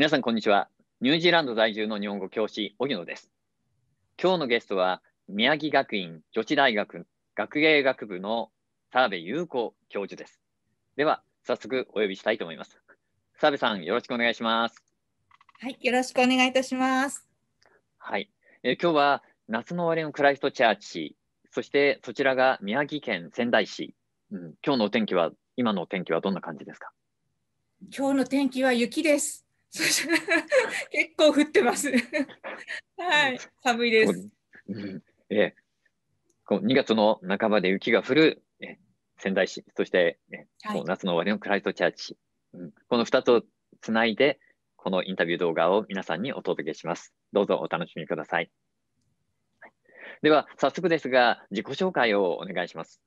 皆さん、こんにちは。ニュージーランド在住の日本語教師、荻野です。今日のゲストは、宮城学院女子大学学芸学部の澤部裕子教授です。では、早速お呼びしたいと思います。澤部さん、よろしくお願いします。はい、よろしくお願いいたします。はい、え今日は夏の終わりのクライストチャーチ、そしてそちらが宮城県仙台市。うん、今日のお天気は、今のお天気はどんな感じですか今日の天気は雪です。結構降ってます。はい、寒いです。うえこう2月の半ばで雪が降る仙台市、そして、えこ夏の終わりのクライトチャーチ、うん、この2つをつないで、このインタビュー動画を皆さんにお届けします。どうぞお楽しみください。では、早速ですが、自己紹介をお願いします。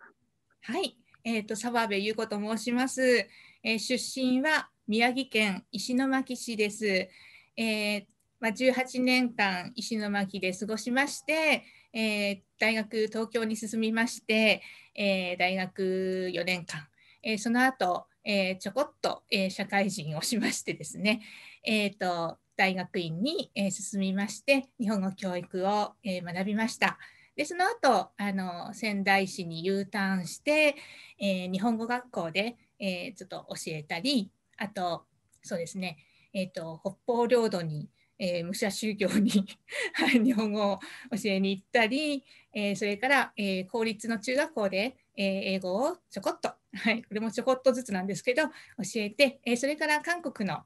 はい、えっ、ー、と、澤部優子と申します。えー、出身は宮城県石巻市です。えー、まあ、18年間石巻で過ごしまして、えー、大学東京に進みまして、えー、大学4年間、えその後、えちょこっと、え社会人をしましてですね、えーと、大学院に、え進みまして日本語教育を、え学びました。でその後あの仙台市に U ターンして、えー、日本語学校で、えー、ちょっと教えたり、あと、そうですね、えーと、北方領土に、えー、武者修行に 日本語を教えに行ったり、えー、それから、えー、公立の中学校で、え英語をちょこっと、はい、これもちょこっとずつなんですけど教えて、えそれから韓国の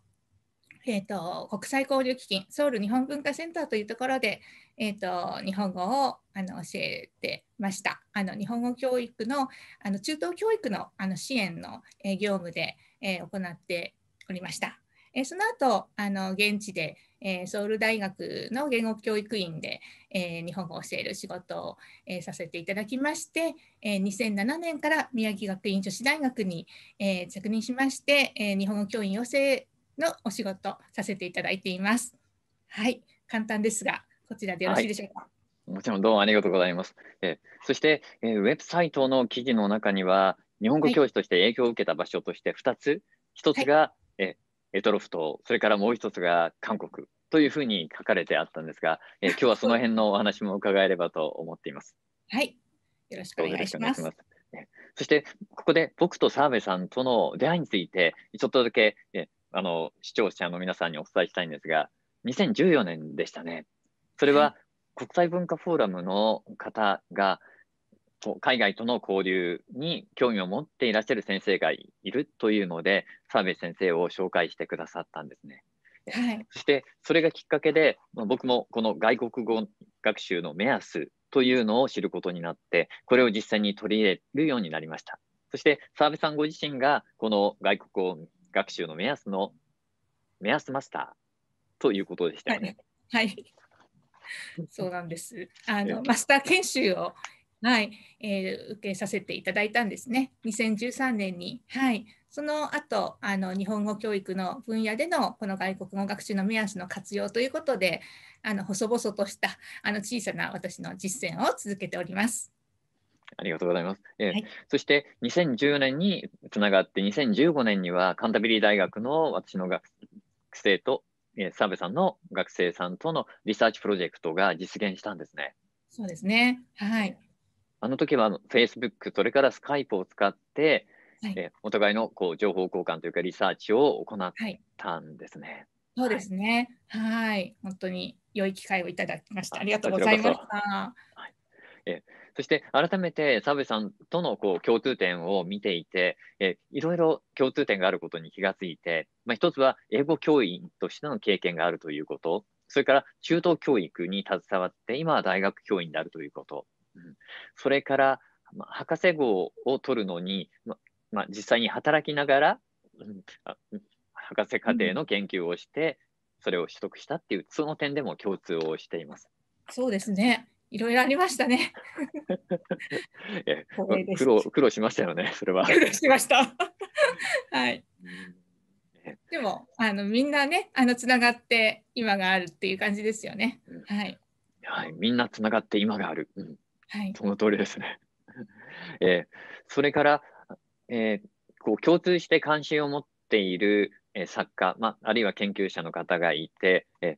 えーと、国際交流基金ソウル日本文化センターというところで、えーと、日本語をあの教えてましたあの日本語教育のあの中等教育のあの支援の、え業務で、えー、行っておりました、えー、その後あの現地で、えー、ソウル大学の言語教育院で、えー、日本語を教える仕事を、えー、させていただきまして、えー、2007年から宮城学院女子大学に、えー、着任しまして、えー、日本語教員養成のお仕事させていただいています。はい、簡単ですが、こちらでよろしいでしょうか。はい、もちろんどうもありがとうございます。えー、そして、えー、ウェブサイトの記事の中には、日本語教師として影響を受けた場所として2つ、はい、1つが、はい、えエトロフ島、それからもう1つが韓国というふうに書かれてあったんですが、えー、今日はその辺のお話も伺えればと思っています。はい、よろしくお願いします。ますそして、ここで僕と澤部さんとの出会いについて、ちょっとだけ、えあの視聴者の皆さんにお伝えしたいんですが2014年でしたねそれは国際文化フォーラムの方が海外との交流に興味を持っていらっしゃる先生がいるというので澤部先生を紹介してくださったんですね。はい、そしてそれがきっかけで僕もこの外国語学習の目安というのを知ることになってこれを実際に取り入れるようになりました。そして澤部さんご自身がこの外国語を学習の目安の目安マスターということでしたよね。はい、はい、そうなんです。あのマスター研修をはい、えー、受けさせていただいたんですね。2013年にはいその後あの日本語教育の分野でのこの外国語学習の目安の活用ということであの細々としたあの小さな私の実践を続けております。ありがとうございます。えー、はい、そして2010年につながって、2015年にはカンタビリー大学の私の学生と、えー、澤部さんの学生さんとのリサーチプロジェクトが実現したんですね。そうですね。はい。あの時は Facebook、それから Skype を使って、はい、えー、お互いのこう情報交換というかリサーチを行ったんですね。はいそうですね。はい、本当に良い機会をいただきました。ありがとうございました。はい、えそして改めて澤部さんとのこう共通点を見ていて、えいろいろ共通点があることに気がついて、まあ、一つは英語教員としての経験があるということ、それから中等教育に携わって、今は大学教員であるということ、うん、それから、まあ、博士号を取るのに、ままあ、実際に働きながら、うん、博士課程の研究をして、それを取得したっていう、その点でも共通をしています。そうですねいろいろありましたね。苦労苦労しましたよね、それは。苦労しました。はい。でもあのみんなねあのつながって今があるっていう感じですよね。はい。はい、みんなつながって今がある。うん、はい。その通りですね。えー、それから、えー、こう共通して関心を持っている、えー、作家、まあるいは研究者の方がいて、えー、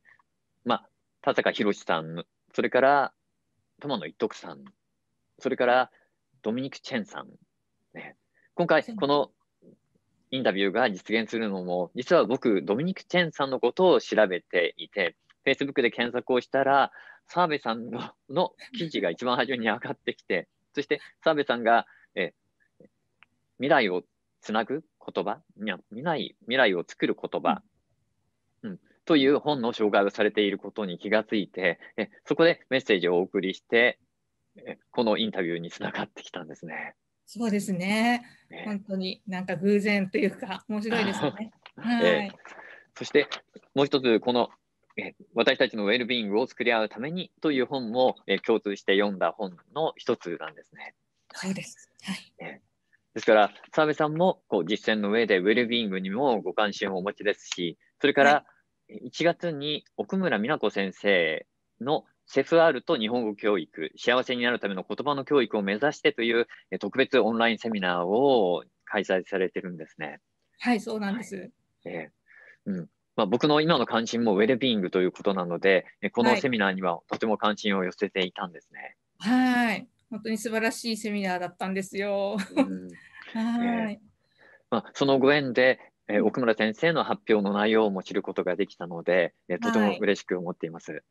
まあ田坂宏さんそれから友野一徳さん、それからドミニク・チェンさん、ね、今回、このインタビューが実現するのも、実は僕、ドミニク・チェンさんのことを調べていて、Facebook で検索をしたら、澤部さんのの記事が一番初めに上がってきて、そして澤部さんがえ未来をつなぐ言葉未来、未来を作る言葉という本の紹介をされていることに気がついて、えそこでメッセージをお送りして、このインタビューにつながってきたんですね。そうですね。ね本当になんか偶然というか、面白いですね。はい、えそしてもう一つ、このえ私たちのウェルビーイングを作り合うためにという本も、え共通して読んだ本の一つなんですね。そうです。はい。ですから、澤部さんもこう実践の上でウェルビーイングにもご関心をお持ちですし、それから、はい1月に奥村美奈子先生のセフアルと日本語教育、幸せになるための言葉の教育を目指してという特別オンラインセミナーを開催されてるんですね。はい、そうなんです。はい、えー、うんまあ、僕の今の関心もウェルビーイングということなので、このセミナーにはとても関心を寄せていたんですね。はい、本当に素晴らしいセミナーだったんですよ。うん、はい、えー、まあ、そのご縁で、えー、奥村先生の発表の内容も知ることができたので、えー、とても嬉しく思っています。はい、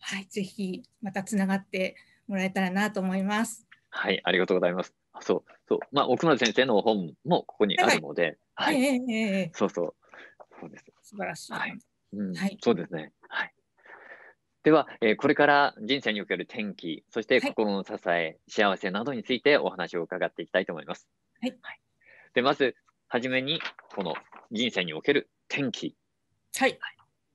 はい、ぜひまたつながってもらえたらなと思います。はい、ありがとうございます。そう、そう、まあ、奥村先生の本もここにあるので。はい、はい、えー、そうそう。そうです。素晴らしい。はい、うん、はい、そうですね。はい。では、えー、これから人生における転機、そして心の支え、はい、幸せなどについてお話を伺っていきたいと思います。はい。はい、で、まず、初めに、この人生における転機。はい。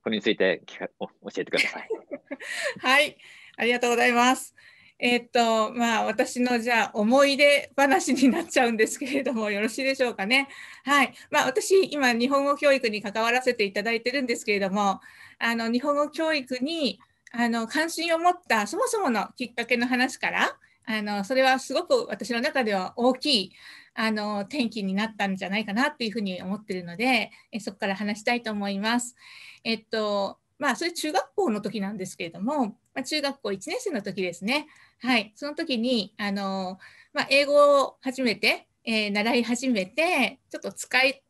これについて教えてください。はい。ありがとうございます。えー、っと、まあ、私のじゃあ、思い出話になっちゃうんですけれども、よろしいでしょうかね。はい。まあ、私、今、日本語教育に関わらせていただいてるんですけれども、あの、日本語教育に、あの、関心を持った、そもそものきっかけの話から、あの、それはすごく私の中では大きい、あの転機になったんじゃないかなっていうふうに思ってるので、えそこから話したいと思います。えっとまあ、それ中学校の時なんですけれども、まあ、中学校1年生の時ですね。はい、その時にあの、まあ、英語を初めて、えー、習い始めて、ちょっと使い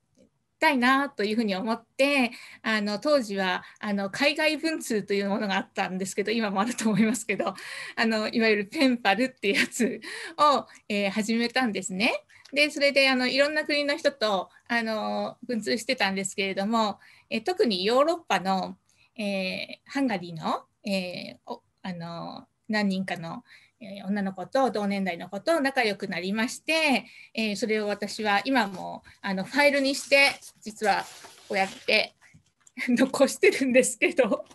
たいなというふうに思ってあの当時はあの海外文通というものがあったんですけど今もあると思いますけどあのいわゆるペンパルっていうやつを、えー、始めたんですね。でそれであのいろんな国の人とあの文通してたんですけれども、え特にヨーロッパの、えハンガリーの,、えー、あの何人かの女の子と同年代の子と仲良くなりまして、えー、それを私は今もあのファイルにして実はこうやって 残してるんですけど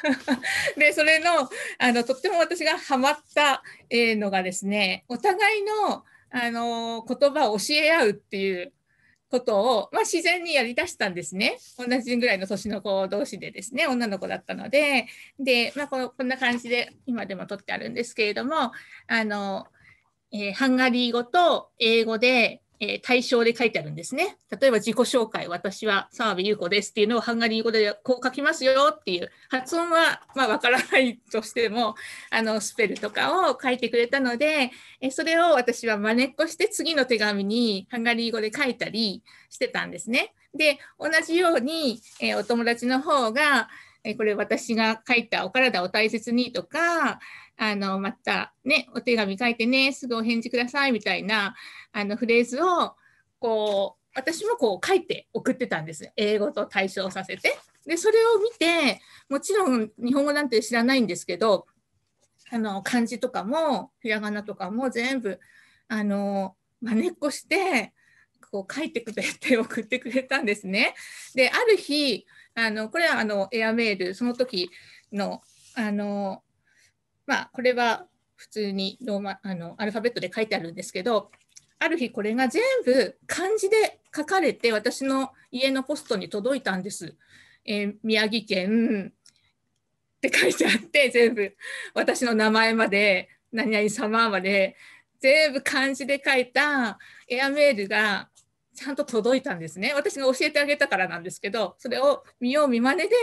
でそれのあのとっても私がハマったのがですねお互いのあの言葉を教え合うっていうことを、まあ、自然にやりだしたんですね同じぐらいの年の子同士でですね女の子だったのでで、まあ、ここんな感じで今でも撮ってあるんですけれどもあの、えー、ハンガリー語と英語でえ対象で書いてあるんですね。例えば自己紹介、私は澤部優子ですっていうのをハンガリー語でこう書きますよっていう、発音はまあわからないとしても、あのスペルとかを書いてくれたので、えそれを私は真似っこして次の手紙にハンガリー語で書いたりしてたんですね。で、同じように、えお友達の方が、えこれ私が書いたお体を大切にとか、あの、またね、お手紙書いてね、すぐお返事くださいみたいな、あの、フレーズを、こう、私もこう書いて送ってたんです。英語と対照させて。で、それを見て、もちろん日本語なんて知らないんですけど、あの、漢字とかも、ひらがなとかも全部、あの、まねっこして、こう書いてくれて送ってくれたんですね。で、ある日、あの、これはあの、エアメール、その時の、あの、まあ、これは普通にローマあのアルファベットで書いてあるんですけどある日これが全部漢字で書かれて私の家のポストに届いたんです。えー、宮城県って書いてあって全部私の名前まで何々様まで全部漢字で書いたエアメールがちゃんと届いたんですね。私が教えてあげたからなんですけどそれを見よう見まねで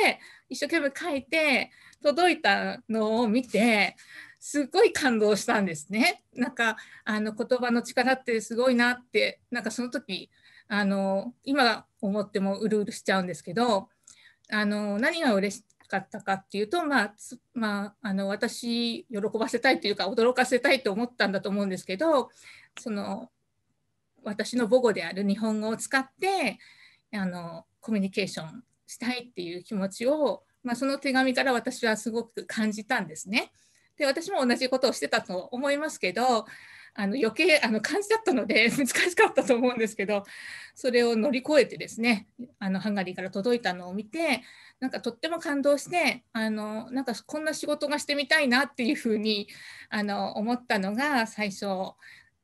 一生懸命書いて届いたのを見てすごい感動したんですね。なんかあの言葉の力ってすごいなってなんかその時あの今思ってもうるうるしちゃうんですけどあの何が嬉しかったかっていうと、まあまあ、あの私喜ばせたいというか驚かせたいと思ったんだと思うんですけどその私の母語である日本語を使ってあのコミュニケーションしたいっていう気持ちをまあ、その手紙から私はすごく感じたんですね。で私も同じことをしてたと思いますけどあの余計あの感じだったので 難しかったと思うんですけどそれを乗り越えてですねあのハンガリーから届いたのを見てなんかとっても感動してあのなんかこんな仕事がしてみたいなっていうふうにあの思ったのが最初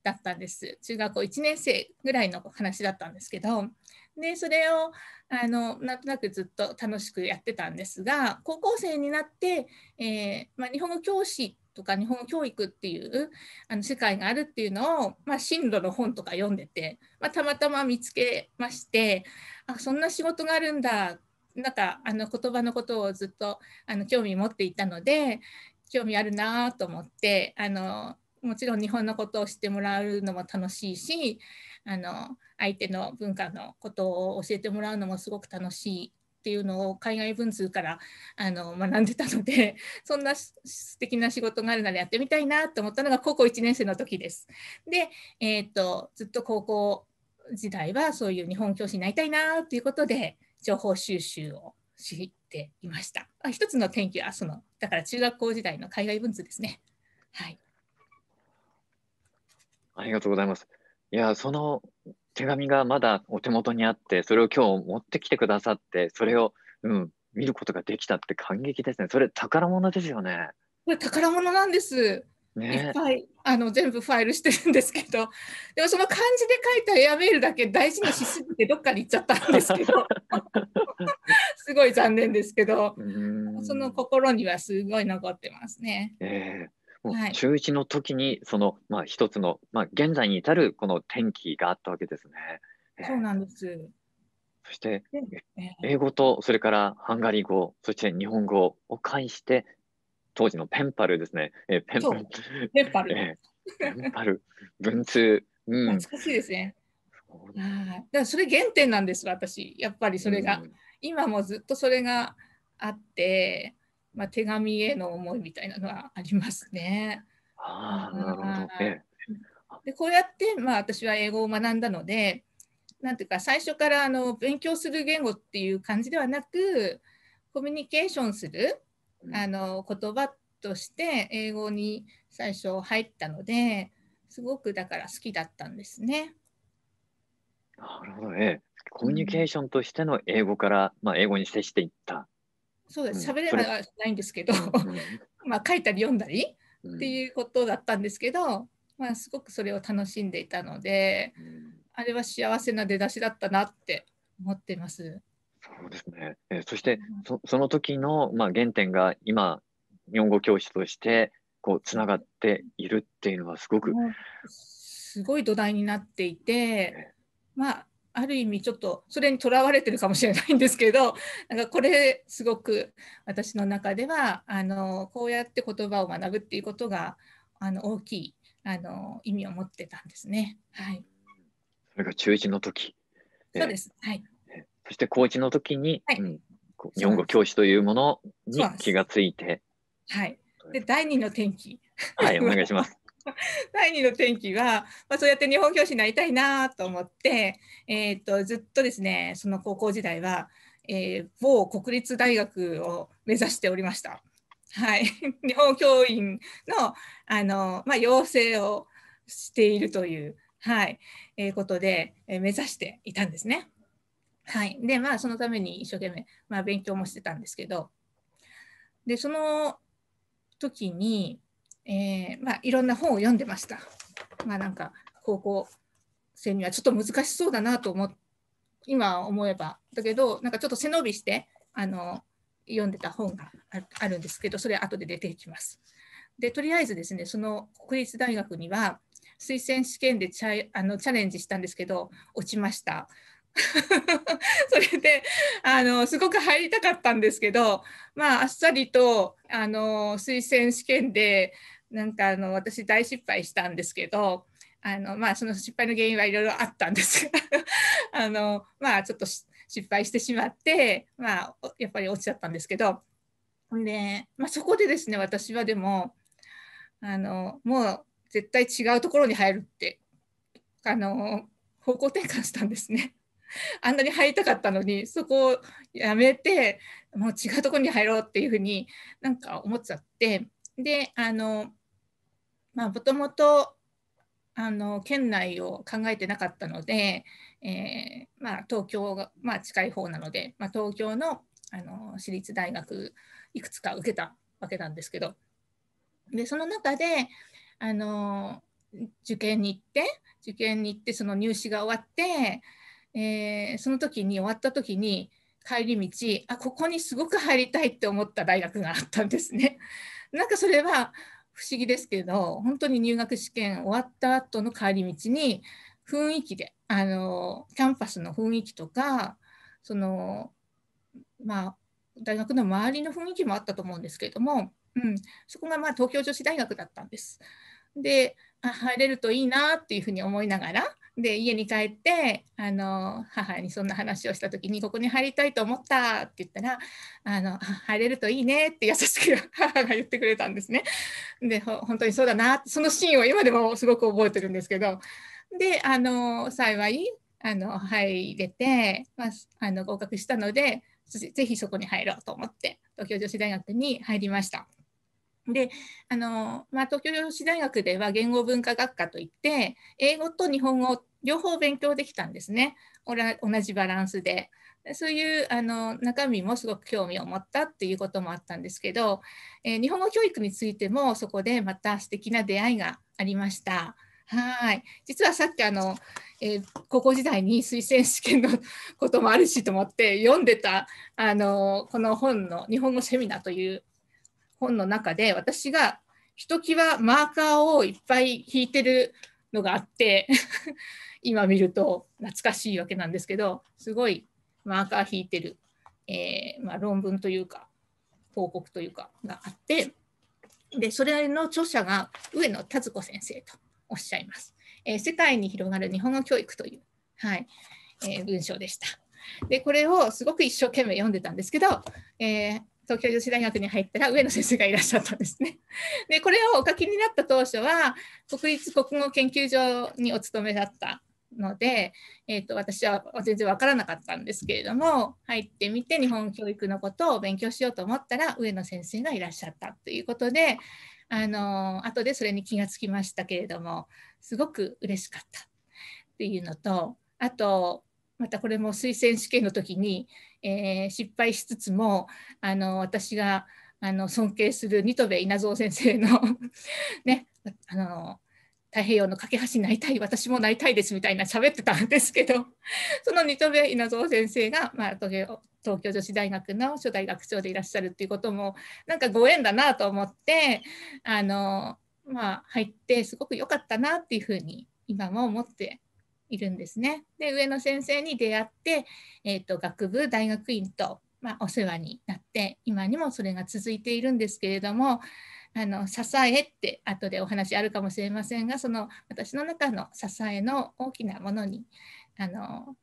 だったんです中学校1年生ぐらいの話だったんですけどでそれをあのなんとなくずっと楽しくやってたんですが高校生になって、えー、まあ、日本語教師とか日本語教育っていうあの世界があるっていうのを、まあ、進路の本とか読んでて、まあ、たまたま見つけましてあそんな仕事があるんだなんかあの言葉のことをずっとあの興味持っていたので興味あるなと思ってあのもちろん日本のことを知ってもらうのも楽しいしあの相手の文化のことを教えてもらうのもすごく楽しいっていうのを海外文通からあの学んでたので そんな素敵な仕事があるならやってみたいなと思ったのが高校1年生の時です。で、えーと、ずっと高校時代はそういう日本教師になりたいなということで情報収集をしていました。あ一つの天気はそのだから中学校時代の海外文通ですね。はい。ありがとうございます。いや、その手紙がまだお手元にあって、それを今日持ってきてくださって、それを、うん、見ることができたって感激ですね。それ宝物ですよね。これ宝物なんです。ね、いっぱいあの全部ファイルしてるんですけどでもその漢字で書いたエアメールだけ大事にしすぎてどっかに行っちゃったんですけど すごい残念ですけどその心にはすごい残ってますね。えはい、中1の時にその、まあ、一つの、まあ、現在に至るこの転機があったわけですね。そうなんです。そして、英語と、それからハンガリー語、そして日本語を介して、当時のペンパルですね。えー、ペンパル。ペンパル。えー、ペンパル。文通。うん、懐かしいですね。あだそれ原点なんです私やっぱりそれが、うん、今もずっとそれがあってまあ、手紙への思いみたいなのはありますね。あなるほど、ね、でこうやって、まあ、私は英語を学んだのでなんていうか最初からあの勉強する言語っていう感じではなくコミュニケーションするあの言葉として英語に最初入ったのですごくだから好きだったんですね。なるほどね。コミュニケーションとしての英語から、まあ、英語に接していったそうです喋れはしないんですけど、まあ書いたり読んだりっていうことだったんですけど、まあ、すごくそれを楽しんでいたので、あれは幸せな出だしだったなって思ってます。そうですね、えそしてそその時のまあ、原点が今日本語教師としてこうつながっているっていうのはすごくすごい土台になっていて、まあある意味ちょっとそれにとらわれてるかもしれないんですけど なんかこれすごく私の中ではあのこうやって言葉を学ぶっていうことがあの大きいあの意味を持ってたんですね。はい、それが中1の時そうです、はい、そして高1の時に、はい、うん、日本語教師というものに気がついて。はい、で第2の天気はいお願いします 第2の転機は、まあ、そうやって日本教師になりたいなと思って、えー、っとずっとですねその高校時代は、えー、某国立大学を目指しておりました。はい、日本教員のあの、まあ、養成をしているという、はいえー、ことで、え目指していたんですね。はい、でまあそのために一生懸命、まあ、勉強もしてたんですけどでその時にえー、まあ、いろんな本を読んでました。まあ、なんか高校生にはちょっと難しそうだなと思今思えばだけどなんかちょっと背伸びしてあの読んでた本があるんですけどそれ後で出てきます。でとりあえずですねその国立大学には推薦試験でチャあのチャレンジしたんですけど落ちました。それであのすごく入りたかったんですけどまああっさりとあの推薦試験でなんかあの私大失敗したんですけどあの、まあ、その失敗の原因はいろいろあったんですが あの、まあ、ちょっと失敗してしまって、まあ、やっぱり落ちちゃったんですけどで、まあ、そこでですね私はでもあのもう絶対違うところに入るってあの方向転換したんですね。あんなに入りたかったのにそこをやめてもう違うところに入ろうっていうふうになんか思っちゃってであのまあ、もともとあの県内を考えてなかったので、えー、まあ、東京が、まあ、近い方なので、まあ、東京のあの私立大学いくつか受けたわけなんですけどでその中であの受験に行って受験に行ってその入試が終わって、えー、その時に終わった時に帰り道あここにすごく入りたいって思った大学があったんですね。なんかそれは不思議ですけど本当に入学試験終わった後の帰り道に雰囲気であのキャンパスの雰囲気とかそのまあ大学の周りの雰囲気もあったと思うんですけれども、うん、そこがまあ東京女子大学だったんです。であ入れるといいなっていうふうに思いながらで家に帰ってあの母にそんな話をした時に「ここに入りたいと思った」って言ったら「あの入れるといいね」って優しく 母が言ってくれたんですね。で本当にそうだなそのシーンを今でもすごく覚えてるんですけどであの幸いあの入れて、まあ、あの合格したのでぜひそこに入ろうと思って東京女子大学に入りました。であの、まあ、東京女子大学では言語文化学科といって英語と日本語両方勉強できたんですね同じバランスで。そういうあの中身もすごく興味を持ったっていうこともあったんですけど、えー、日本語教育についてもそこでまた素敵な出会いがありました。はい実はさっきあの、えー、高校時代に推薦試験のこともあるしと思って読んでたあのこの本の「日本語セミナー」という本の中で私がひときわマーカーをいっぱい引いてるのがあって 今見ると懐かしいわけなんですけどすごいマーカー引いてる、えー、まあ、論文というか報告というかがあってでそれの著者が上野達子先生とおっしゃいます。えー、世界に広がる日本語教育という、はいえー、文章でした。でこれをすごく一生懸命読んでたんですけど、え東京女子大学に入ったら上野先生がいらっしゃったんですね。でこれをお書きになった当初は国立国語研究所にお勤めだったので、えーと、私は全然分からなかったんですけれども入ってみて日本教育のことを勉強しようと思ったら上野先生がいらっしゃったということであの後でそれに気がつきましたけれどもすごく嬉しかったっていうのとあとまたこれも推薦試験の時にえー、失敗しつつもあの私があの尊敬する新戸稲造先生の ねあの太平洋の架け橋になりたい私もなりたいですみたいな喋ってたんですけど その新戸稲造先生が、まあ、東京女子大学の初代学長でいらっしゃるっていうこともなんかご縁だなと思ってあの、まあ、入ってすごく良かったなっていうふうに今も思っているんですね。で上野先生に出会って、えーと、学部大学院と、まあ、お世話になって今にもそれが続いているんですけれどもあの支えって後でお話あるかもしれませんがその私の中の支えの大きなものにあの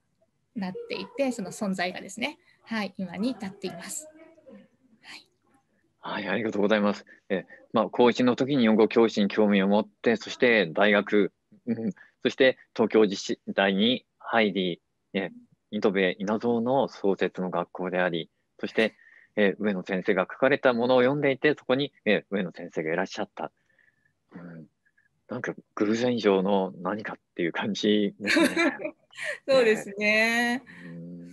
なっていてその存在がですね、はい、今に至っています。はい、ありがとうございます。えまあ、高1の時に養護教師に興味を持って、そして大学、うん、そして東京自治体に入り、えー、糸部稲造の創設の学校であり、そして、えー、上野先生が書かれたものを読んでいて、そこに、えー、上野先生がいらっしゃった。うん、なんか偶然以上の何かっていう感じですね。そうですね、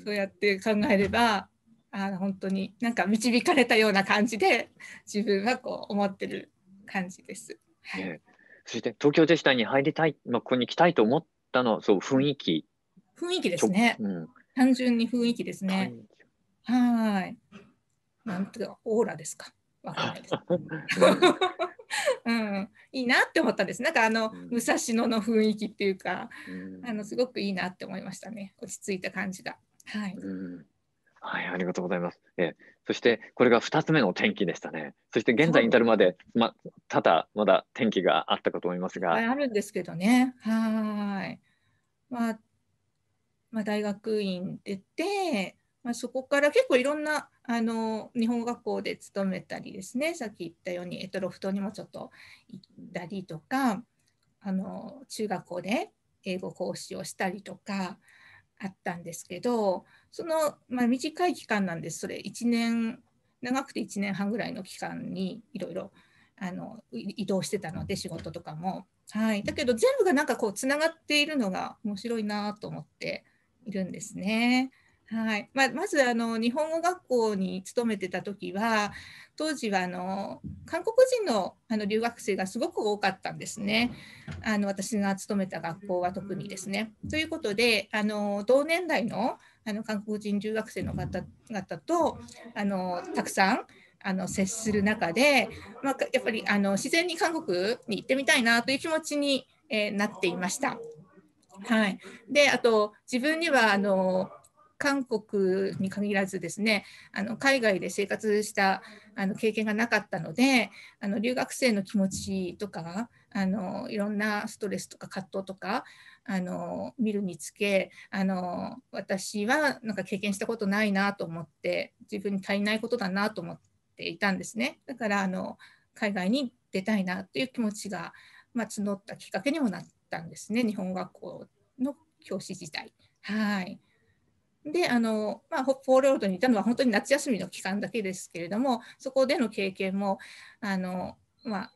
そうやって考えれば、あ本当になんか導かれたような感じで自分はこう思ってる感じです。はい、そして東京女子大に入りたい、まあ、ここに来たいと思ったのは、そう、雰囲気。雰囲気ですね。うん、単純に雰囲気ですね。はい。なんていうか、オーラですか。わかんないです。うん、いいなって思ったんです。なんかあの、うん、武蔵野の雰囲気っていうか、うん、あのすごくいいなって思いましたね。落ち着いた感じが。はい。うん、はい、ありがとうございます。えそして、これが2つ目の転機でしたね。そして、現在に至るまで、ま、ただ、まだ天気があったかと思いますが。あるんですけどね。はい。まあ、まあ、大学院出て、まあ、そこから結構いろんなあの日本学校で勤めたりですねさっき言ったようにエトロフトにもちょっと行ったりとかあの中学校で英語講師をしたりとかあったんですけどその、まあ、短い期間なんです、それ、1年、長くて1年半ぐらいの期間にいろいろ移動してたので、仕事とかも。はい、だけど、全部がなんかこう、つながっているのが面白いなと思っているんですね。はいまあ、まずあの日本語学校に勤めてた時は当時はあの韓国人のあの留学生がすごく多かったんですねあの私が勤めた学校は特にですね。ということであの同年代のあの韓国人留学生の方々とあのたくさんあの接する中で、まあ、やっぱりあの自然に韓国に行ってみたいなという気持ちに、えー、なっていました。はい、であと自分にはあの韓国に限らずですねあの海外で生活したあの経験がなかったのであの留学生の気持ちとかあのいろんなストレスとか葛藤とかあの見るにつけあの私はなんか経験したことないなと思って自分に足りないことだなと思っていたんですねだからあの海外に出たいなという気持ちが、まあ、募ったきっかけにもなったんですね日本学校の教師時代。はいであの、まあ、北方領土にいたのは本当に夏休みの期間だけですけれどもそこでの経験もあの、まあ、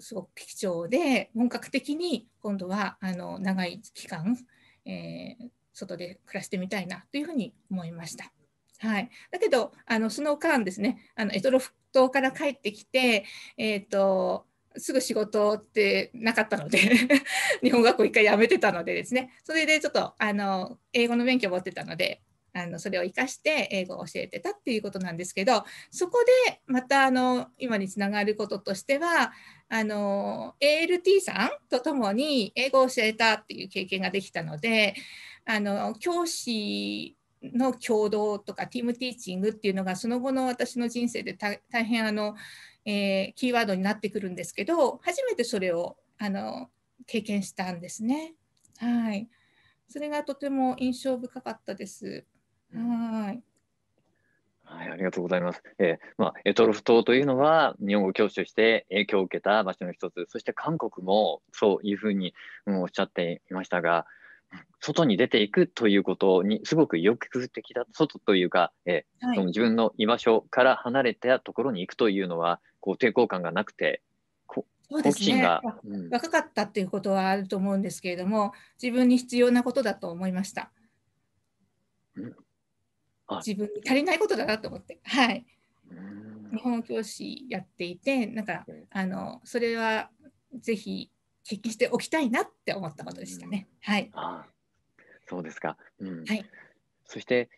すごく貴重で本格的に今度はあの長い期間、えー、外で暮らしてみたいなというふうに思いました。はい、だけどあのその間ですねあのエトロフ島から帰ってきて、えーと、すぐ仕事ってなかったので 日本学校1回辞めてたのでですねそれでちょっとあの英語の勉強を持ってたのであのそれを生かして英語を教えてたっていうことなんですけどそこでまたあの今につながることとしてはあの ALT さんと共に英語を教えたっていう経験ができたのであの教師の共同とかティームティーチングっていうのがその後の私の人生で大変あの、えー、キーワードになってくるんですけど初めてそれをあの経験したんですね。はい、それがとても印象深かったです。はい。はい、ありがとうございます。えー、まあ、択捉島というのは日本語教師として影響を受けた場所の一つ、そして韓国もそういうふうに、うん、おっしゃっていましたが、外に出ていくということにすごく抑て的だ、外というか、えー、はい、その自分の居場所から離れたところに行くというのは、こう抵抗感がなくて、そうですね、うん、若かったっていうことはあると思うんですけれども、自分に必要なことだと思いました。自分に足りないことだなと思って、はい、日本教師やっていてなんかあのそれはぜひ決験しておきたいなって思ったことでしたね。はい、あそうですか、うんはい、そして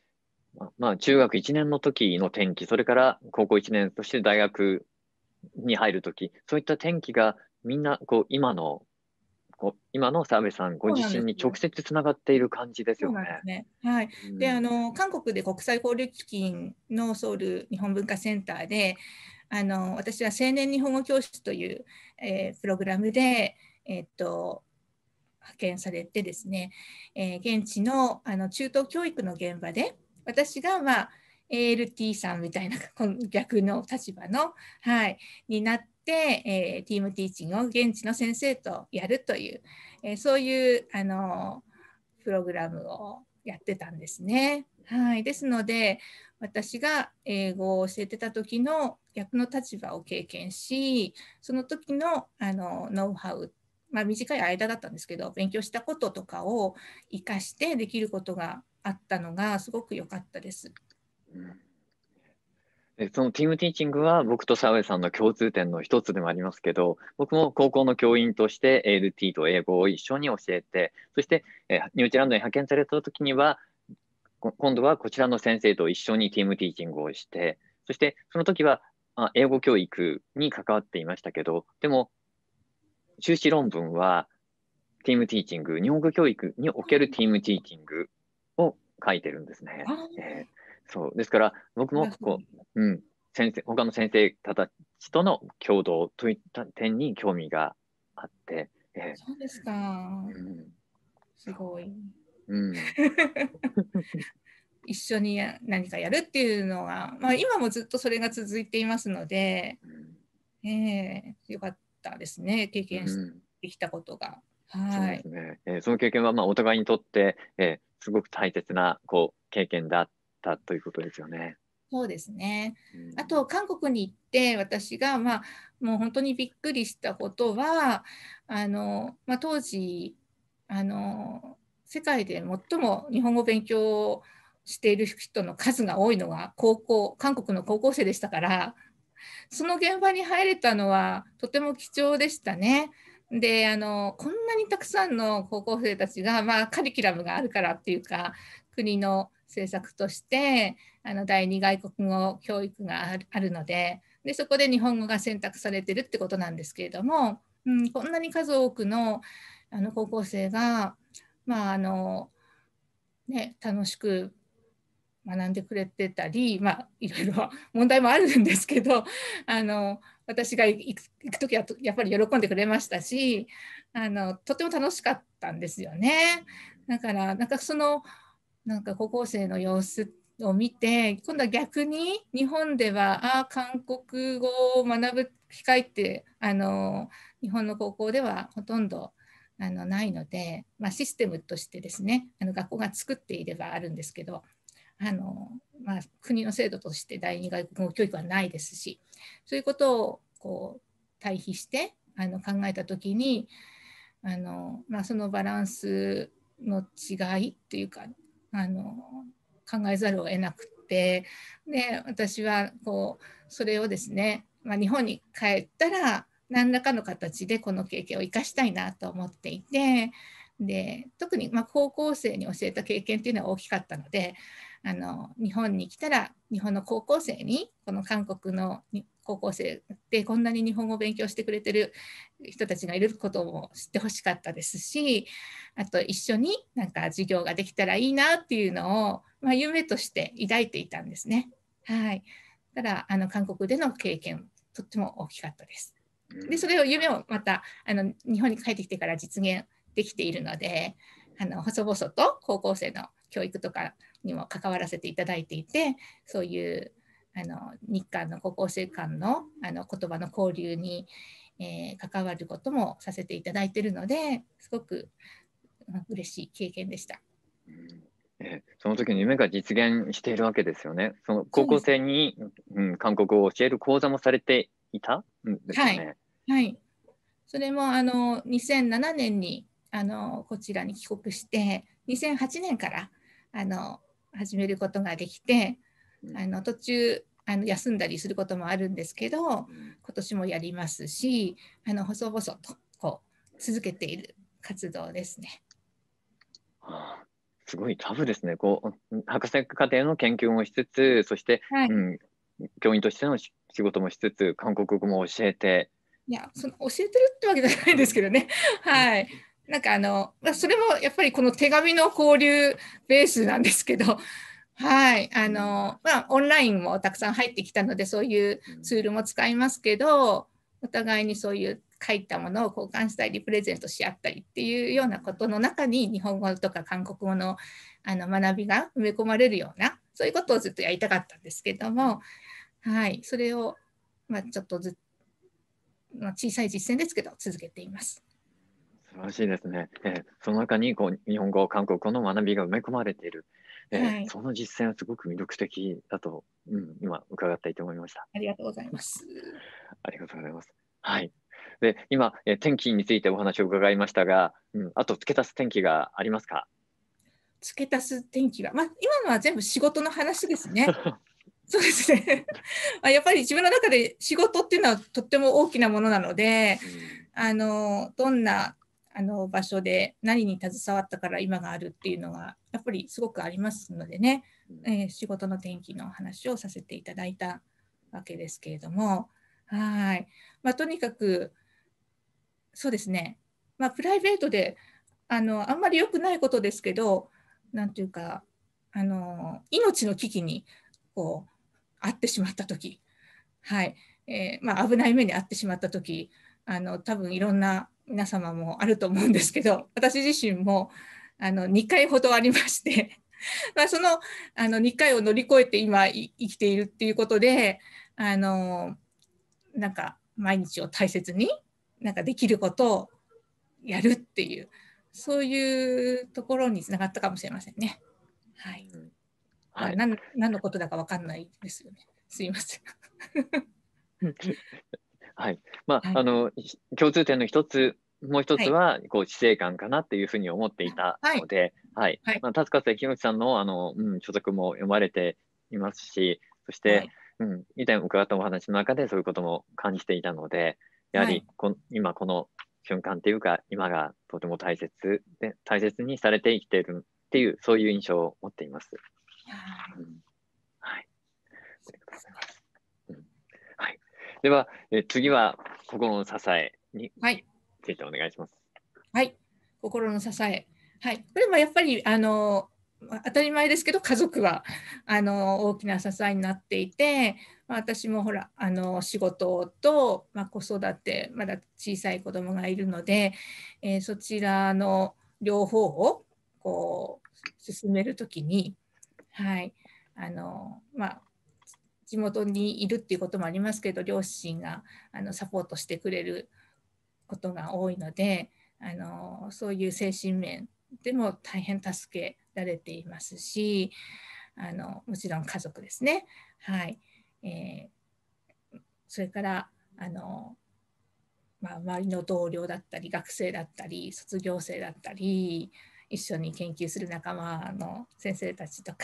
まあ、中学1年の時の天気、それから高校1年、そして大学に入る時、そういった天気がみんなこう今のこ今の澤部さんご自身に直接つながっている感じですよね。ねはい、うん、であの韓国で国際交流基金のソウル日本文化センターであの私は青年日本語教室という、えー、プログラムで、えー、っと派遣されてですね、えー、現地のあの中東教育の現場で私が、まあ、ALT さんみたいな逆の立場の、はい、になって、えー、ティームティーチングを現地の先生とやるという、えー、そういうあのプログラムをやってたんですね。はい、ですので私が英語を教えてた時の逆の立場を経験しその時のあのノウハウ、まあ、短い間だったんですけど勉強したこととかを生かしてできることがあったのがすごく良かったです。うんそのティームティーチングは僕と澤部さんの共通点の一つでもありますけど、僕も高校の教員として ALT と英語を一緒に教えて、そしてニュージーランドに派遣された時には、今度はこちらの先生と一緒にティームティーチングをして、そしてその時は英語教育に関わっていましたけど、でも修士論文はティームティーチング、日本語教育におけるティームティーチングを書いてるんですね。えーそうですから僕もこう、うん、先生他の先生たちとの共同といった点に興味があって、えー、そうですか、うん、すごい、うん、一緒に何かやるっていうのは、まあ、今もずっとそれが続いていますので、うん、えー、よかったですね経験できたことが。はい、そうですね、えー、その経験はまあお互いにとって、えー、すごく大切なこう経験だっったということですよね。そうですね、あと韓国に行って私が、まあ、もう本当にびっくりしたことはあの、まあ、当時あの世界で最も日本語勉強をしている人の数が多いのが高校韓国の高校生でしたからその現場に入れたのはとても貴重でしたね。であのこんなにたくさんの高校生たちが、まあ、カリキュラムがあるからっていうか国の政策としてあの第2外国語教育があるのででそこで日本語が選択されてるってことなんですけれども、うん、こんなに数多くのあの高校生が、まああのね、楽しく学んでくれてたり、まあ、いろいろ 問題もあるんですけどあの私が行く行く時はやっぱり喜んでくれましたしあのとても楽しかったんですよね。だからなんかそのなんか高校生の様子を見て今度は逆に日本ではあ韓国語を学ぶ機会ってあの日本の高校ではほとんどあのないので、まあ、システムとしてですねあの学校が作っていればあるんですけどあの、まあ、国の制度として第二外国語教育はないですしそういうことをこう対比してあの考えた時にあの、まあ、そのバランスの違いっていうかあの考えざるを得なくてで私はこうそれをですね、まあ、日本に帰ったら何らかの形でこの経験を生かしたいなと思っていてで特にま高校生に教えた経験っていうのは大きかったのであの日本に来たら日本の高校生にこの韓国の高校生でこんなに日本語を勉強してくれてる人たちがいることも知ってほしかったですしあと一緒になんか授業ができたらいいなっていうのを、まあ、夢として抱いていたんですね。はい、ただあの韓国での経験とっても大きかったです。でそれを夢をまたあの日本に帰ってきてから実現できているのであの細々と高校生の教育とかにも関わらせていただいていてそういうあの日韓の高校生間のあの言葉の交流に、えー、関わることもさせていただいているのですごく嬉しい経験でした。えその時の夢が実現しているわけですよね。その高校生にう、ん、韓国語を教える講座もされていたんですね。はい、はい、それもあの2007年にあのこちらに帰国して2008年からあの始めることができてあの途中あの休んだりすることもあるんですけど今年もやりますしあの細々とこう続けている活動ですね。あ、すごいタブですねこう博士課程の研究もしつつそして、はい、うん、教員としての仕事もしつつ韓国語も教えて。いやその教えてるってわけじゃないんですけどね。はい、なんかあのそれもやっぱりこの手紙の交流ベースなんですけどはい、あの、まあ、オンラインもたくさん入ってきたので、そういうツールも使いますけど、お互いにそういう書いたものを交換したりプレゼントし合ったりっていうようなことの中に日本語とか韓国語のあの学びが埋め込まれるようなそういうことをずっとやりたかったんですけども、はい、それを、まあ、ちょっとず、まあ、小さい実践ですけど続けています。素晴らしいですね。えー、その中にこう日本語、韓国語の学びが埋め込まれている。えーはい、その実践はすごく魅力的だと、うん、今伺っていて思いました。ありがとうございます。ありがとうございます。はい。で今、えー、天気についてお話を伺いましたが、うん、あと付け足す天気がありますか付け足す天気は、まあ、今のは全部仕事の話ですね。そうですね やっぱり自分の中で仕事っていうのはとっても大きなものなので、あのどんなあの場所で何に携わったから今があるっていうのがやっぱりすごくありますのでね、えー、仕事の転機の話をさせていただいたわけですけれどもはい、まあ、とにかくそうですね、まあ、プライベートであのあんまり良くないことですけど何ていうかあの命の危機にこう会ってしまった時、はいえー、まあ、危ない目に遭ってしまった時あの多分いろんな皆様もあると思うんですけど私自身もあの2回ほどありまして まあそのあの2回を乗り越えて今生きているっていうことであのなんか毎日を大切になんかできることをやるっていうそういうところにつながったかもしれませんね。はい、まあ、何何のことだか分かんないですよね。すいません。はい。まあ、はい、あの、共通点の一つ、もう一つは、こう、死生観かなっていうふうに思っていたので、はい。はい、まあ、たつかつ木内さんの、あの、うん、所属も読まれていますし、そして、うん、以前伺ったお話の中でそういうことも感じていたので、やはりこ、今この瞬間っていうか、今がとても大切で、大切にされて生きているっていう、そういう印象を持っています。はい。うん、はい。ありがとうございます。では、え次は心の支えについてお願いします。はい、心の支え。はい、これもやっぱりあの当たり前ですけど家族はあの大きな支えになっていて、まあ、私もほらあの仕事と、まあ、子育てまだ小さい子供がいるので、えー、そちらの両方をこう進める時に、はいあのまあ、地元にいるっていうこともありますけど両親があのサポートしてくれることが多いのであのそういう精神面でも大変助けられていますしあのもちろん家族ですね。はいえー、それからあの、まあ、周りの同僚だったり学生だったり卒業生だったり一緒に研究する仲間の先生たちとか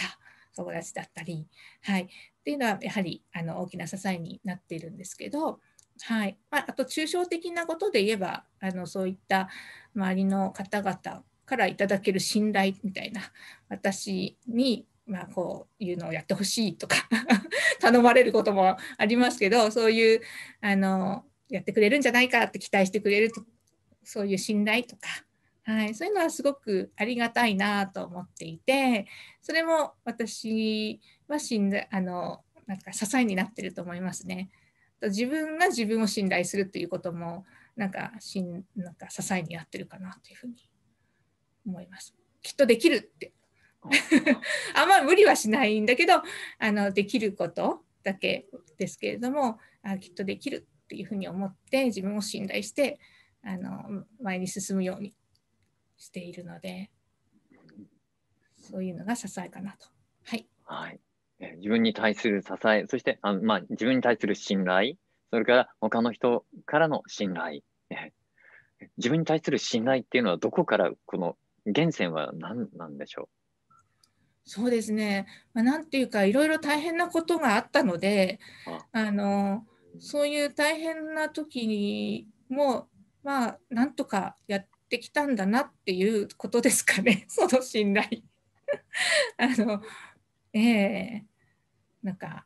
友達だったり、はい、っていうのはやはりあの大きな支えになっているんですけど、はいまあ、あと抽象的なことで言えばあのそういった周りの方々からいただける信頼みたいな私に、まあ、こういうのをやってほしいとか 頼まれることもありますけどそういうあのやってくれるんじゃないかって期待してくれるとそういう信頼とか、はい、そういうのはすごくありがたいなと思っていてそれも私は信頼あのなんか支えになってると思いますね。自分が自分を信頼するということもなんかしんなんか支えになってるかなというふうに思います。きっとできるって あんまり無理はしないんだけどあのできることだけですけれどもあきっとできるっていうふうに思って自分を信頼してあの前に進むようにしているのでそういうのが支えかなと。はい、はい自分に対する支え、そしてあまあ、自分に対する信頼、それから他の人からの信頼、自分に対する信頼っていうのはどこからこの源泉は何なんでしょうそうですね、まあ、なんていうかいろいろ大変なことがあったのであのそういう大変な時にもまあなんとかやってきたんだなっていうことですかね その信頼 あのええーなんか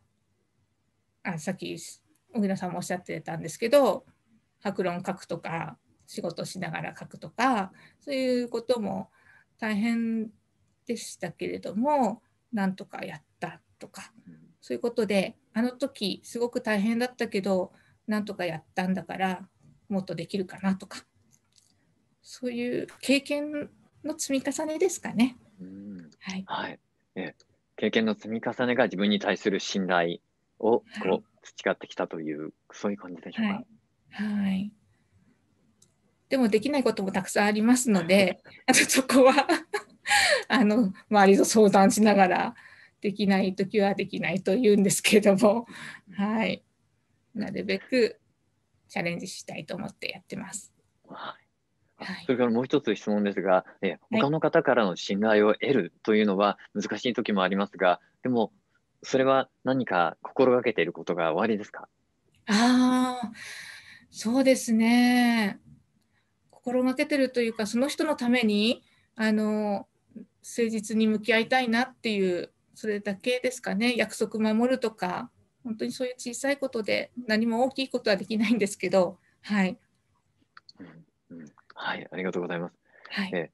あさっき小倉さんもおっしゃってたんですけど白論書くとか仕事しながら書くとかそういうことも大変でしたけれどもなんとかやったとかそういうことであの時すごく大変だったけどなんとかやったんだからもっとできるかなとかそういう経験の積み重ねですかね。はい、はい、えー、経験の積み重ねが自分に対する信頼をこう、培ってきたという、そういう感じでしょうか。はい、はいでもできないこともたくさんありますので、あとそこは あの周りと相談しながらできない時はできないというんですけれども、はい、なるべくチャレンジしたいと思ってやってます。はいそれからもう一つ質問ですが、え他の方からの信頼を得るというのは難しい時もありますが、でもそれは何か心がけていることがおありですかああ、そうですね。心がけてるというか、その人のために、あの、誠実に向き合いたいなっていう、それだけですかね。約束守るとか、本当にそういう小さいことで、何も大きいことはできないんですけど、はい、はい、ありがとうございます。はい、え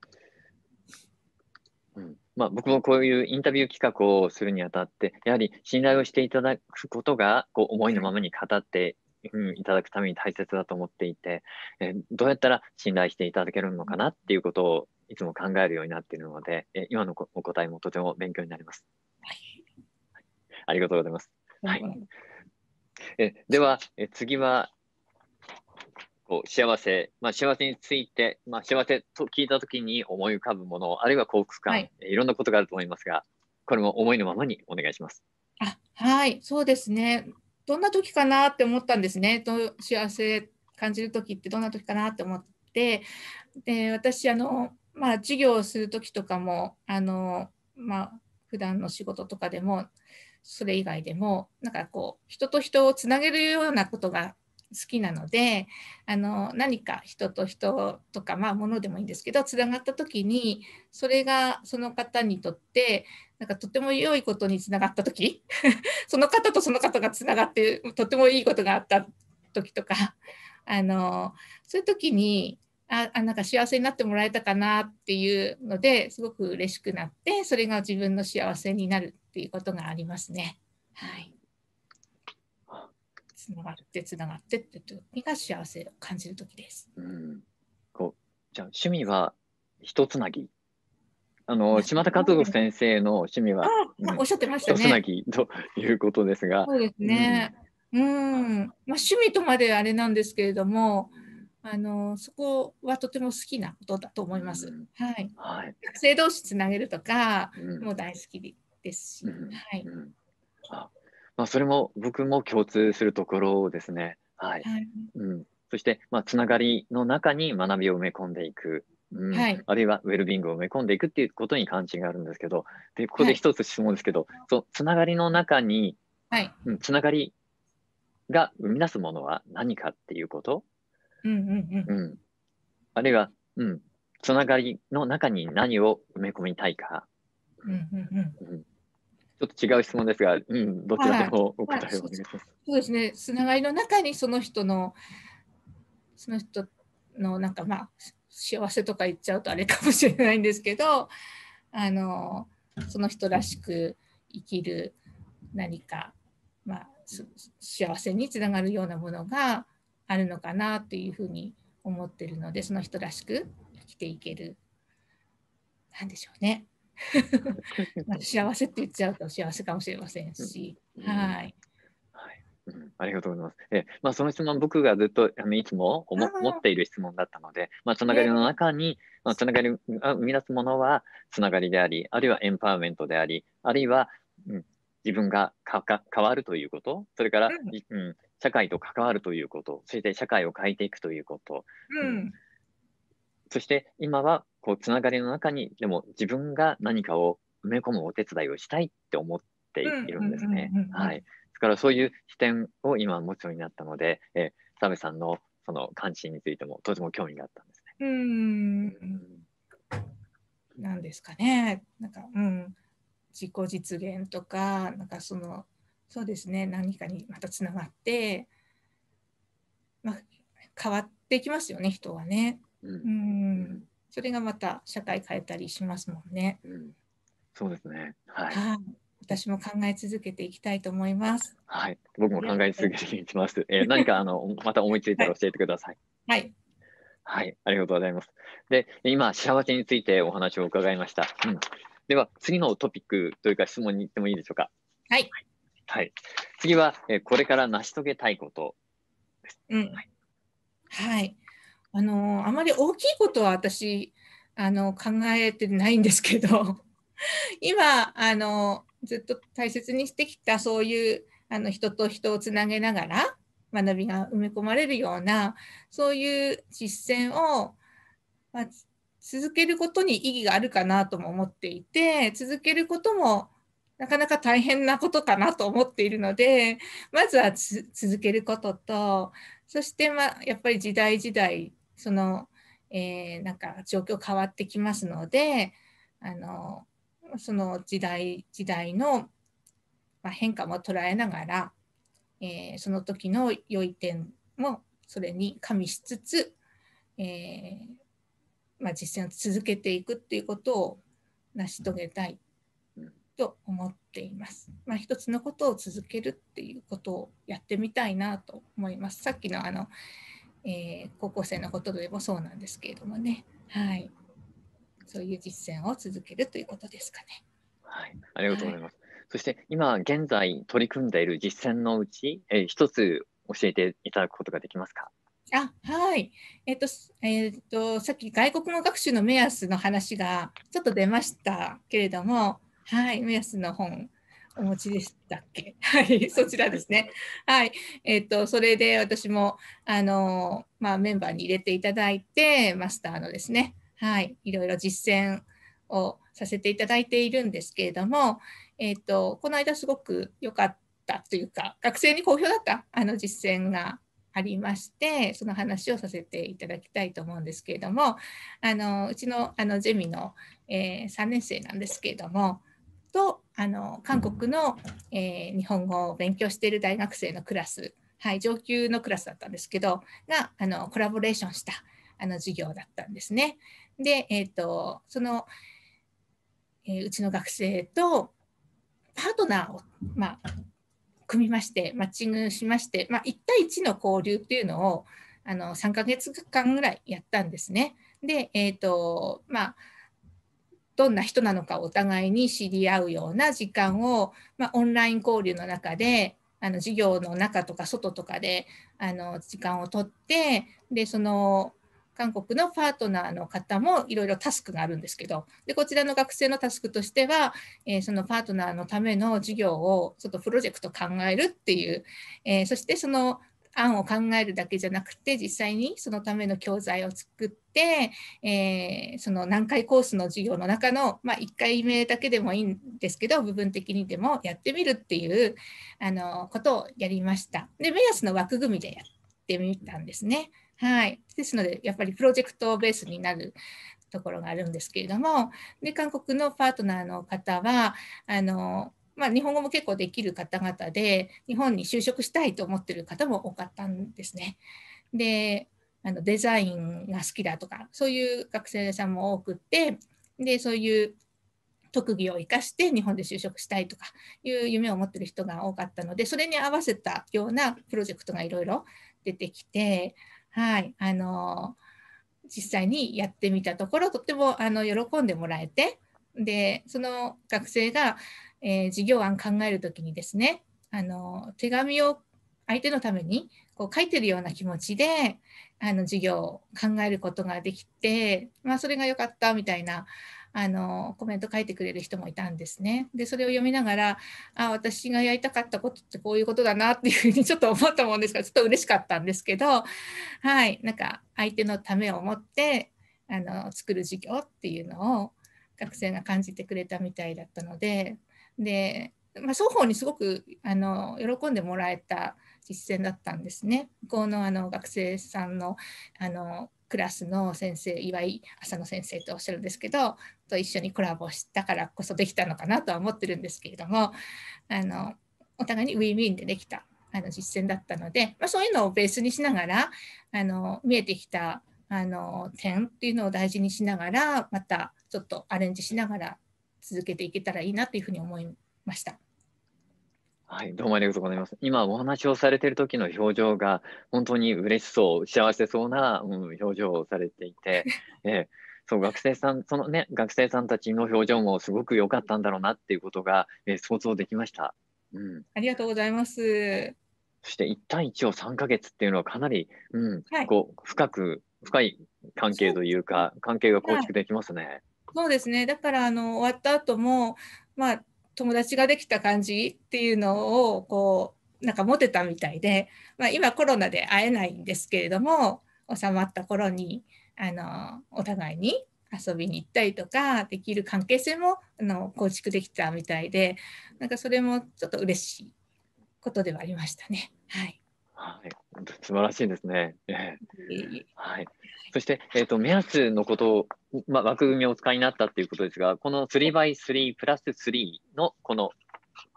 ー、うんまあ、僕もこういうインタビュー企画をするにあたって、やはり信頼をしていただくことが、こう思いのままに語ってうん、いただくために大切だと思っていて、えー、どうやったら信頼していただけるのかなっていうことをいつも考えるようになっているので、えー、今のお答えもとても勉強になります。はい、はい、ありがとうございます。はい、えでは、え次は、こう幸せ、まあ、幸せについて、まあ、幸せと聞いた時に思い浮かぶものあるいは幸福感、はい、いろんなことがあると思いますがこれも思いのままにお願いします。あはいそうですねどんな時かなって思ったんですねと幸せ感じる時ってどんな時かなって思ってで私あの、まあ、授業をする時とかもあの、まあ普段の仕事とかでもそれ以外でもなんかこう人と人をつなげるようなことが好きなのであの何か人と人とかまあものでもいいんですけどつながった時にそれがその方にとってなんかとても良いことにつながった時 その方とその方がつながってとてもいいことがあった時とかあのそういう時にああなんか幸せになってもらえたかなっていうのですごく嬉しくなってそれが自分の幸せになるっていうことがありますね。はいつながってつながってって時が幸せを感じる時です。うん、こうじゃあ趣味は一つなぎあの島田和夫先生の趣味は、うん、おっしゃってましたね。つなぎということですが。そうですね。うん、うん、まあ趣味とまであれなんですけれども、あのそこはとても好きなことだと思います。うん、はい。はい、学生同士つなげるとか、もう大好きですし、はい。あ、まあ、それも僕も共通するところですね。はい。はい、うん。そして、まあ、つながりの中に学びを埋め込んでいく。うん、はい、あるいはウェルビングを埋め込んでいくっていうことに関心があるんですけどでここで一つ質問ですけど、はい、そつながりの中に、はいうん、つながりが生み出すものは何かっていうこと、うんうんうんうん、あるいは、うん、つながりの中に何を埋め込みたいか。うんうんうんうんょっと違う質問ですが、うん、どちらでもお答えをお願いします。はいはい、そうですね、つながりの中にその人の、その人のなんかまあ、幸せとか言っちゃうとあれかもしれないんですけど、あの、その人らしく生きる何か、まあ、幸せにつながるようなものがあるのかなというふうに思ってるので、その人らしく生きていける、なんでしょうね。まあ幸せって言っちゃうと幸せかもしれませんし、はい。うん、ありがとうございます。えまあ、その質問、僕がずっとあのいつも思っている質問だったので、まあ、つながりの中に、まあ、つながりが生み出すものはつながりであり、あるいはエンパワーメントであり、あるいは、うん、自分がか変わるということ、それから、うん、うん、社会と関わるということ、そして社会を変えていくということ、うんそして今はこうつながりの中にでも自分が何かを埋め込むお手伝いをしたいって思っているんですね。はい。ですからそういう視点を今持つようになったので、えー、澤部さんのその関心についてもとても興味があったんですね。うん。なんですかね。なんかうん。自己実現とかなんかそのそうですね何かにまたつながって、まあ、変わってきますよね人はね。うんそれがまた社会変えたりしますもんね。うん、そうですね。はい。私も考え続けていきたいと思います。はい、僕も考え続けていきます。えー、何かあのまた思いついたら教えてください。はい。はい、ありがとうございます。で、今幸せについてお話を伺いました。うん、では次のトピックというか質問に行ってもいいでしょうか。はい。はい。次は、えこれから成し遂げたいことです。うん。はい。はいあのあまり大きいことは私あの考えてないんですけど 今あのずっと大切にしてきたそういうあの人と人をつなげながら学びが埋め込まれるようなそういう実践を、まあ、続けることに意義があるかなとも思っていて続けることもなかなか大変なことかなと思っているのでまずは続けることとそして、まあ、やっぱり時代時代その、えー、なんか状況変わってきますのであのその時代時代の変化も捉えながら、えー、その時の良い点もそれに加味しつつ、えーまあ、実践を続けていくっていうことを成し遂げたいと思っています。まあ、一つのことを続けるっていうことをやってみたいなと思います。さっきのあのえー、高校生のことでもそうなんですけれどもね、はい、そういう実践を続けるということですかね。はい、ありがとうございます。はい、そして今現在取り組んでいる実践のうち、えー、一つ教えていただくことができますか。あはい、えっ、ー、とえっ、ー、とさっき外国語学習の目安の話がちょっと出ましたけれども、はい、目安の本お持ちでしたっけ はい、そちらですね。はい、えっ、ー、と、それで私も、あの、まあ、メンバーに入れていただいて、マスターのですね、はい、いろいろ実践をさせていただいているんですけれども、えっ、ー、と、この間すごく良かったというか、学生に好評だったあの実践がありまして、その話をさせていただきたいと思うんですけれども、あの、うちのあのゼミの、えー、3年生なんですけれども、とあの韓国の、えー、日本語を勉強している大学生のクラス、はい、上級のクラスだったんですけどがあのコラボレーションしたあの授業だったんですね。で、えーと、その、えー、うちの学生とパートナーを、まあ、組みましてマッチングしまして、まあ、1対1の交流っていうのをあの3ヶ月間ぐらいやったんですね。で、えーとまあどんな人なのかお互いに知り合うような時間を、まあ、オンライン交流の中であの授業の中とか外とかであの時間をとってでその韓国のパートナーの方もいろいろタスクがあるんですけどでこちらの学生のタスクとしては、えー、そのパートナーのための授業をちょっとプロジェクト考えるっていう、えー、そしてその案を考えるだけじゃなくて実際にそのための教材を作って、えー、その何回コースの授業の中の、まあ、1回目だけでもいいんですけど部分的にでもやってみるっていうあのことをやりました。で目安の枠組みでやってみたんですね。はい、ですのでやっぱりプロジェクトベースになるところがあるんですけれどもで韓国のパートナーの方はあのまあ、日本語も結構できる方々で日本に就職したいと思ってる方も多かったんですね。であのデザインが好きだとかそういう学生さんも多くってでそういう特技を生かして日本で就職したいとかいう夢を持ってる人が多かったのでそれに合わせたようなプロジェクトがいろいろ出てきて、はい、あの実際にやってみたところとってもあの喜んでもらえてでその学生がえー、事業案考えるときにですねあの手紙を相手のためにこう書いてるような気持ちであの事業を考えることができて、まあ、それが良かったみたいなあのコメント書いてくれる人もいたんですね。でそれを読みながらあ私がやりたかったことってこういうことだなっていうふうにちょっと思ったもんですからちょっと嬉しかったんですけどはいなんか相手のためを思ってあの作る事業っていうのを学生が感じてくれたみたいだったのでで、まあ、双方にすごくあの喜んでもらえた実践だったんですね。向こうのあの学生さんのあのクラスの先生岩井浅野先生とおっしゃるんですけどと一緒にコラボしたからこそできたのかなとは思ってるんですけれどもあのお互いにウィンウィンでできたあの実践だったので、まあ、そういうのをベースにしながらあの見えてきたあの点っていうのを大事にしながらまたちょっとアレンジしながら続けていけたらいいなというふうに思いました。はい、どうもありがとうございます。今お話をされている時の表情が本当に嬉しそう、幸せそうな、うん、表情をされていて、えー、そう学生さんそのね学生さんたちの表情もすごく良かったんだろうなっていうことが、えー、想像できました。うん、ありがとうございます。そして一対一を三ヶ月っていうのはかなり、うん、はい、こう深く深い関係というか関係が構築できますね。はいそうですねだからあの終わった後もまあ友達ができた感じっていうのをこうなんか持てたみたいで、まあ、今コロナで会えないんですけれども収まった頃にあのお互いに遊びに行ったりとかできる関係性もあの構築できたみたいでなんかそれもちょっと嬉しいことではありましたね。はいはい、素晴らしいですね。はい、そして、えーと、目安のことを、まあ、枠組みをお使いになったということですが、この 3x3 プラス3のこの、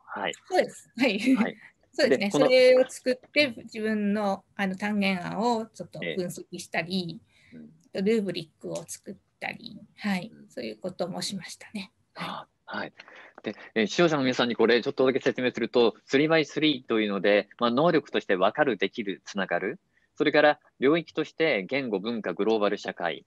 はい。そうです。はい。はい、そうですね。それを作って、自分のあの単元案をちょっと分析したり、えー、ルーブリックを作ったり、はい、そういうこともしましたね。はい、はいで、え視聴者の皆さんにこれちょっとだけ説明すると 3x3 というので、まあ、能力として分かるできるつながるそれから領域として言語文化グローバル社会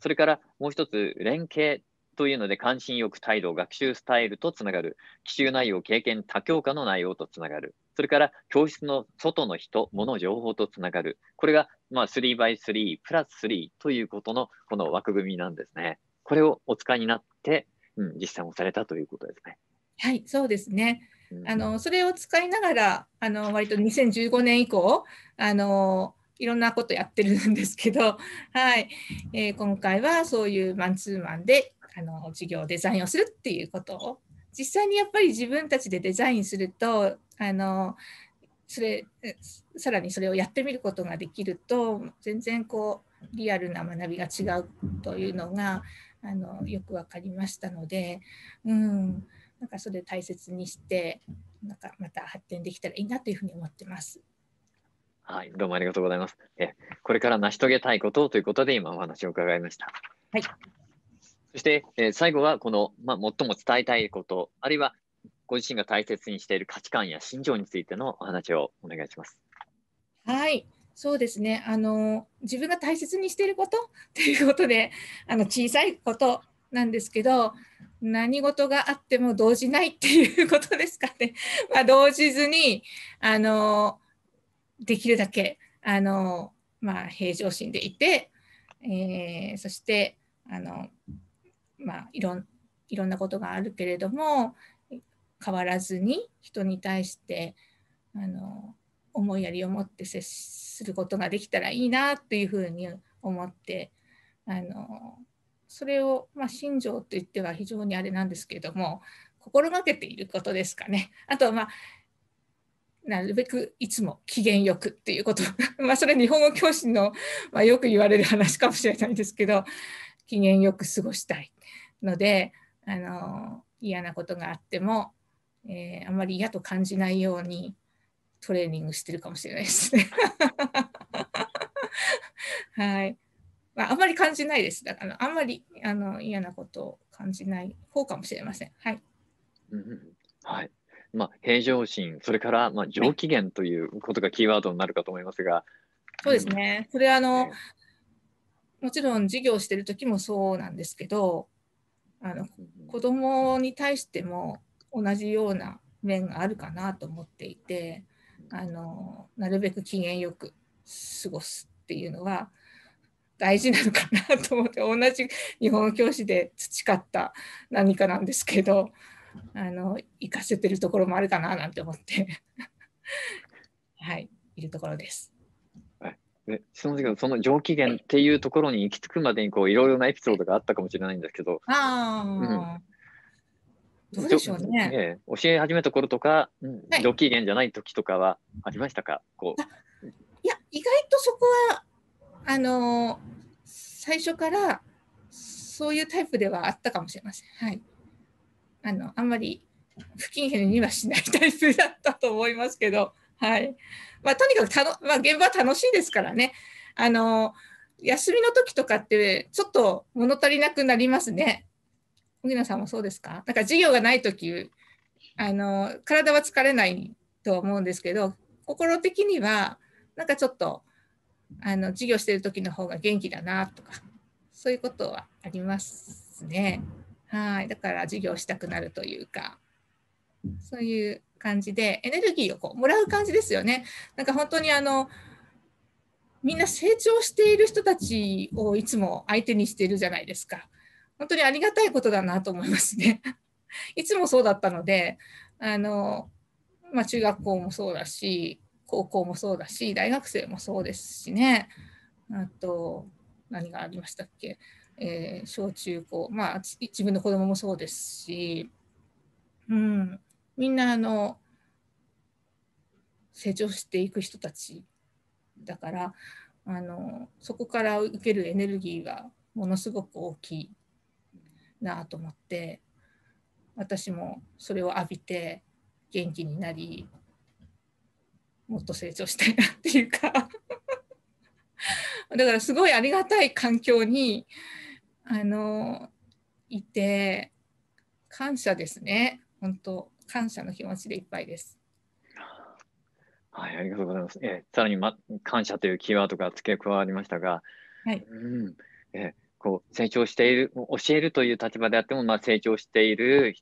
それからもう一つ連携というので関心欲態度学習スタイルとつながる奇襲内容経験多教科の内容とつながるそれから教室の外の人物情報とつながるこれがまあ 3x3 プラス3ということのこの枠組みなんですねこれをお使いになってうん、実践をされたということですね。はい、そうですね。あのそれを使いながらあの割と2015年以降あのいろんなことやってるんですけど、はいえー、今回はそういうマンツーマンであの授業デザインをするっていうことを実際にやっぱり自分たちでデザインするとあのそれさらにそれをやってみることができると全然こうリアルな学びが違うというのがあのよく分かりましたので、うん、なんかそれ大切にしてなんかまた発展できたらいいなというふうに思ってます。はい、どうもありがとうございます。えこれから成し遂げたいことということで今お話を伺いました。はい。そして、え最後はこの、まあ、最も伝えたいこと、あるいはご自身が大切にしている価値観や心情についてのお話をお願いします。はい。そうですねあの自分が大切にしていることと いうことであの小さいことなんですけど何事があっても動じないっていうことですかね、まあ、動じずにあのできるだけあの、まあ、平常心でいて、えー、そしてあの、まあ、いろんいろんなことがあるけれども変わらずに人に対してあの思いやりを持って接することができたらいいなっていうふうに思ってあのそれを、まあ、信条といっては非常にあれなんですけれども心がけていることですかね。あとまあなるべくいつも機嫌よくっていうこと まあそれ日本語教師の、まあ、よく言われる話かもしれないんですけど機嫌よく過ごしたいのであの嫌なことがあっても、えー、あまり嫌と感じないようにトレーニングしてるかもしれないですね。はい。まあ、あんまり感じないです。だからあんまりあの嫌なことを感じない方かもしれません。はい。うん、はい。まあ、平常心、それから、まあ、上機嫌ということがキーワードになるかと思いますが。そうですね。それはあの、もちろん授業してる時もそうなんですけど、あの子供に対しても同じような面があるかなと思っていて、あのなるべく機嫌よく過ごすっていうのは大事なのかなと思って同じ日本教師で培った何かなんですけどあの行かせてるところもあるかななんて思ってはいいるところです。質問でけどその上機嫌っていうところに行き着くまでにこういろいろなエピソードがあったかもしれないんですけど、あうん、どうでしょうね。教え始めた頃とか、はい、上機嫌じゃない時とかはありましたかこういや、意外とそこは、あの最初からそういうタイプではあったかもしれません。はい。あの、あんまり不謹慎にはしないタイプだったと思いますけど、はい。まあ、とにかくたの、まあ、現場は楽しいですからね。あの休みの時とかって、ちょっと物足りなくなりますね。荻野さんもそうですかなんか授業がない時あの体は疲れないと思うんですけど心的にはなんかちょっとあの授業してる時の方が元気だなとかそういうことはありますね。はいだから授業したくなるというかそういう感じでエネルギーをこうもらう感じですよね。なんか本当にあのみんな成長している人たちをいつも相手にしてるじゃないですか。本当にありがたいことだなと思いますね。いつもそうだったので、あの、まあ、中学校もそうだし、高校もそうだし、大学生もそうですしね。あと、何がありましたっけ、えー、小中高、まあ、自分の子供もそうですし、うん、みんなあの成長していく人たちだからあのそこから受けるエネルギーがものすごく大きいなと思って私もそれを浴びて元気になりもっと成長したいなっていうか だからすごいありがたい環境にあのいて感謝ですね本当感謝の気持ちでいっぱいです。はい、ありがとうございます。えー、さらに、ま、感謝というキーワードが付け加わりましたが、はいうんえこう成長している教えるという立場であっても、まあ、成長している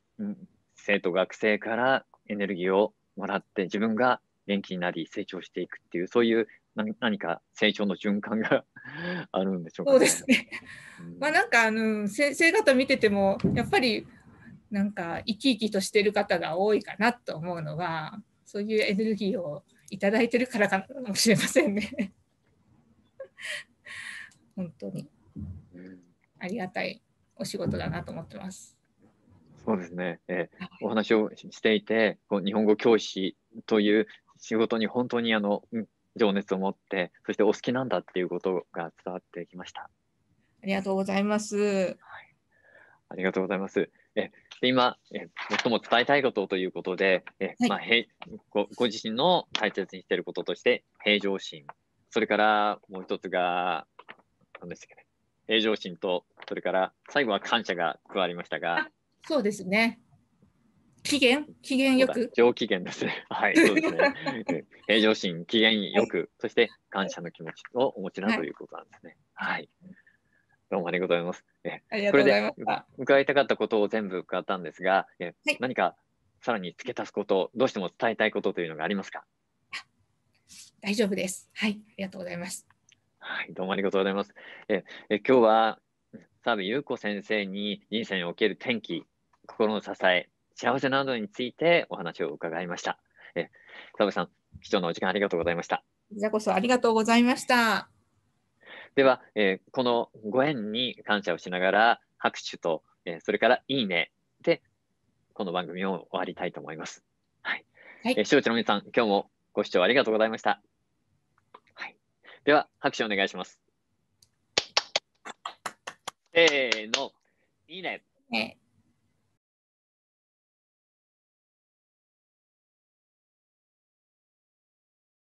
生徒学生からエネルギーをもらって自分が元気になり成長していくっていうそういう何何か成長の循環が あるんでしょうか、ね、そうですね。まあなんかあの先生方見ててもやっぱりなんか生き生きとしてる方が多いかなと思うのはそういうエネルギーを頂いてるからかもしれませんね。本当に。ありがたいお仕事だなと思ってます。そうですね、えー、お話をしていてこう日本語教師という仕事に本当にあの、情熱を持ってそしてお好きなんだっていうことが伝わってきました。ありがとうございます。はい、ありがとうございます。え今え、最も伝えたいことということで、え、はい、まあ、へごご自身の大切にしていることとして、平常心、それからもう一つが、何でしたっけね、平常心と、それから最後は感謝が加わりましたが。そうですね。機嫌機嫌よく。上機嫌ですね。はい、そうですね。平常心、機嫌よく、はい、そして感謝の気持ちをお持ちなということなんですね。はい。どうもありがとうございます。えありがとうございまし伺いたかったことを全部伺ったんですが、え、はい、何かさらに付け足すこと、どうしても伝えたいことというのがありますか大丈夫です。はい、ありがとうございます。はい、どうもありがとうございます。ええ今日は澤部優子先生に人生における転機、心の支え、幸せなどについてお話を伺いました。え澤部さん、貴重なお時間ありがとうございました。じゃこそありがとうございました。では、えー、このご縁に感謝をしながら拍手と、えー、それからいいねでこの番組を終わりたいと思います。はい。はい、え視聴者の皆さん、今日もご視聴ありがとうございました。では、拍手お願いします。せーの、いいね。ね